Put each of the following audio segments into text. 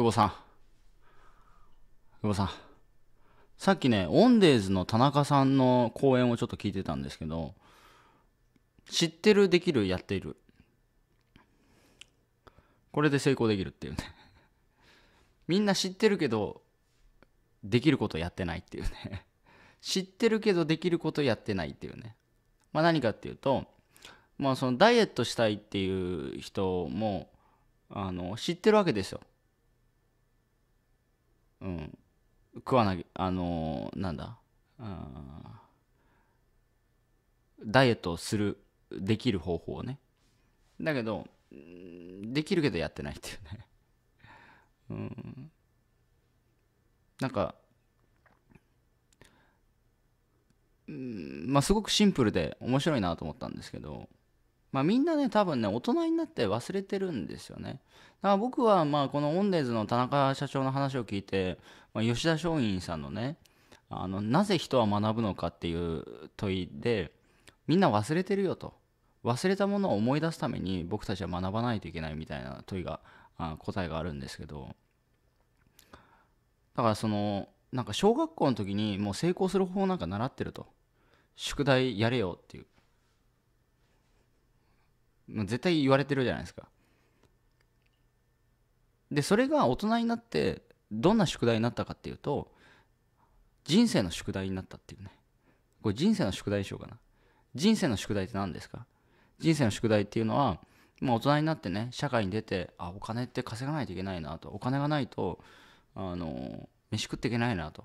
久保さん。久保さん。さっきね、オンデーズの田中さんの講演をちょっと聞いてたんですけど、知ってる、できる、やっている。これで成功できるっていうね。みんな知ってるけど、できることやってないっていうね。知ってるけどできることやってないっていうね。まあ何かっていうと、まあそのダイエットしたいっていう人も、あの、知ってるわけですよ。うん、食わなきゃあのー、なんだ、うん、ダイエットをするできる方法をねだけどできるけどやってないっていうね うんなんかうんまあすごくシンプルで面白いなと思ったんですけどまあ、みんなね多分ね大人になって忘れてるんですよねだから僕はまあこのオンデーズの田中社長の話を聞いて、まあ、吉田松陰さんのねあのなぜ人は学ぶのかっていう問いでみんな忘れてるよと忘れたものを思い出すために僕たちは学ばないといけないみたいな問いがあ答えがあるんですけどだからそのなんか小学校の時にもう成功する方法なんか習ってると宿題やれよっていうま絶対言われてるじゃないですかでそれが大人になってどんな宿題になったかっていうと人生の宿題になったっていうねこれ人生の宿題でしょうかな人生の宿題って何ですか人生の宿題っていうのは、まあ、大人になってね社会に出てあお金って稼がないといけないなとお金がないとあの飯食っていけないなと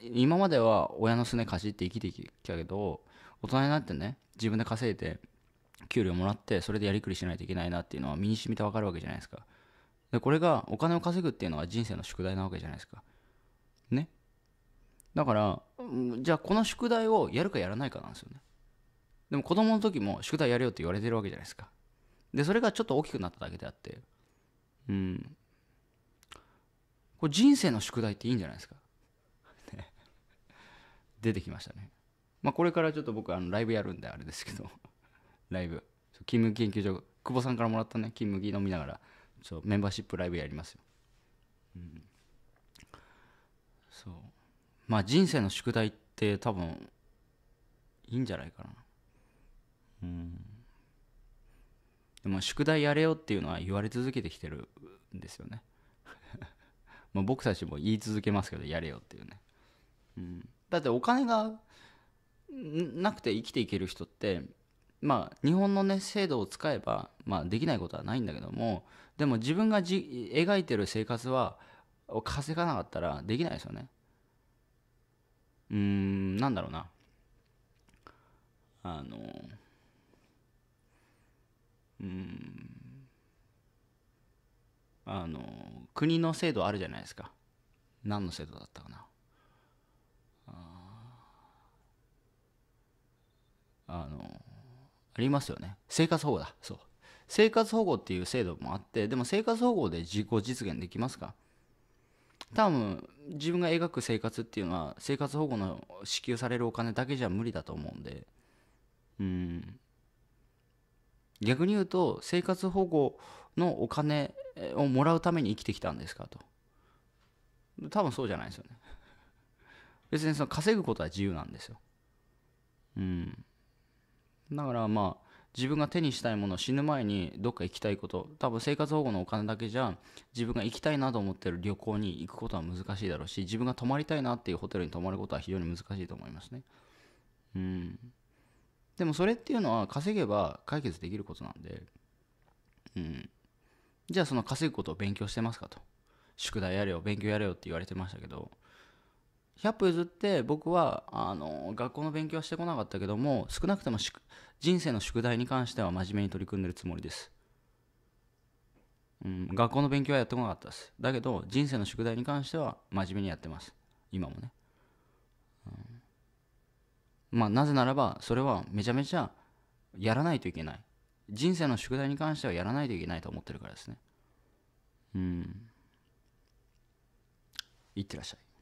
今までは親のすねかじって生きてきたけど大人になってね自分で稼いで給料もらってそれでやりくりしないといけないなっていうのは身にしみて分かるわけじゃないですかでこれがお金を稼ぐっていうのは人生の宿題なわけじゃないですかねだからじゃあこの宿題をやるかやらないかなんですよねでも子供の時も宿題やれよって言われてるわけじゃないですかでそれがちょっと大きくなっただけであってうんこれ人生の宿題っていいんじゃないですか 出てきましたねまあこれからちょっと僕あのライブやるんであれですけどライブ勤務研究所久保さんからもらったね勤務着飲みながらちょメンバーシップライブやりますよ、うん、そうまあ人生の宿題って多分いいんじゃないかなうんでも宿題やれよっていうのは言われ続けてきてるんですよね まあ僕たちも言い続けますけどやれよっていうね、うん、だってお金がなくて生きていける人ってまあ、日本のね制度を使えば、まあ、できないことはないんだけどもでも自分がじ描いてる生活は稼がなかったらできないですよねうーんなんだろうなあのうんあの国の制度あるじゃないですか何の制度だったかなありますよね生活保護だそう生活保護っていう制度もあってでも生活保護で自己実現できますか多分自分が描く生活っていうのは生活保護の支給されるお金だけじゃ無理だと思うんでうん逆に言うと生活保護のお金をもらうために生きてきたんですかと多分そうじゃないですよね別にその稼ぐことは自由なんですようんだからまあ自分が手にしたいもの死ぬ前にどっか行きたいこと多分生活保護のお金だけじゃ自分が行きたいなと思ってる旅行に行くことは難しいだろうし自分が泊まりたいなっていうホテルに泊まることは非常に難しいと思いますねうんでもそれっていうのは稼げば解決できることなんでうんじゃあその稼ぐことを勉強してますかと宿題やれよ勉強やれよって言われてましたけど100歩譲って僕はあの学校の勉強はしてこなかったけども少なくとも人生の宿題に関しては真面目に取り組んでるつもりです、うん、学校の勉強はやってこなかったですだけど人生の宿題に関しては真面目にやってます今もね、うん、まあなぜならばそれはめちゃめちゃやらないといけない人生の宿題に関してはやらないといけないと思ってるからですねうんいってらっしゃい